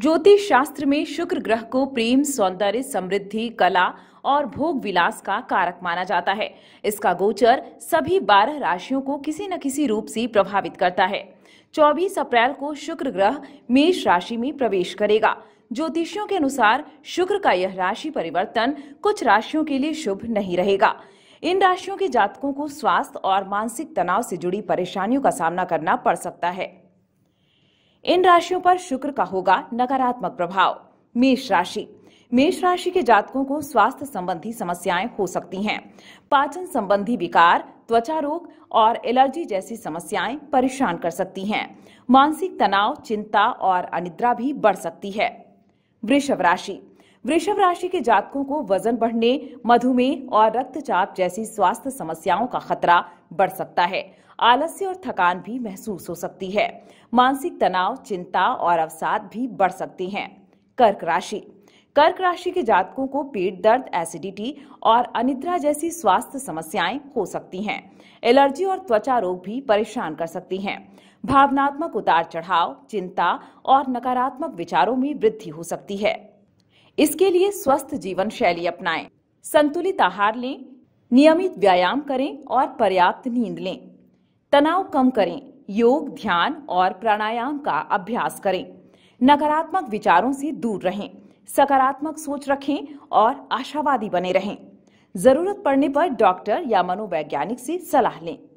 ज्योतिष शास्त्र में शुक्र ग्रह को प्रेम सौंदर्य समृद्धि कला और भोग विलास का कारक माना जाता है इसका गोचर सभी बारह राशियों को किसी न किसी रूप से प्रभावित करता है 24 अप्रैल को शुक्र ग्रह मेष राशि में प्रवेश करेगा ज्योतिषियों के अनुसार शुक्र का यह राशि परिवर्तन कुछ राशियों के लिए शुभ नहीं रहेगा इन राशियों के जातकों को स्वास्थ्य और मानसिक तनाव से जुड़ी परेशानियों का सामना करना पड़ सकता है इन राशियों पर शुक्र का होगा नकारात्मक प्रभाव मेष राशि मेष राशि के जातकों को स्वास्थ्य संबंधी समस्याएं हो सकती हैं पाचन संबंधी विकार त्वचा रोग और एलर्जी जैसी समस्याएं परेशान कर सकती हैं मानसिक तनाव चिंता और अनिद्रा भी बढ़ सकती है वृषभ राशि वृषभ राशि के जातकों को वजन बढ़ने मधुमेह और रक्तचाप जैसी स्वास्थ्य समस्याओं का खतरा बढ़ सकता है आलस्य और थकान भी महसूस हो सकती है मानसिक तनाव चिंता और अवसाद भी बढ़ सकती हैं कर्क राशि कर्क राशि के जातकों को पेट दर्द एसिडिटी और अनिद्रा जैसी स्वास्थ्य समस्याएं हो सकती हैं एलर्जी और त्वचा रोग भी परेशान कर सकती हैं भावनात्मक उतार चढ़ाव चिंता और नकारात्मक विचारों में वृद्धि हो सकती है इसके लिए स्वस्थ जीवन शैली अपनाएं संतुलित आहार लें नियमित व्यायाम करें और पर्याप्त नींद लें तनाव कम करें योग ध्यान और प्राणायाम का अभ्यास करें नकारात्मक विचारों से दूर रहें सकारात्मक सोच रखें और आशावादी बने रहें जरूरत पड़ने पर डॉक्टर या मनोवैज्ञानिक से सलाह लें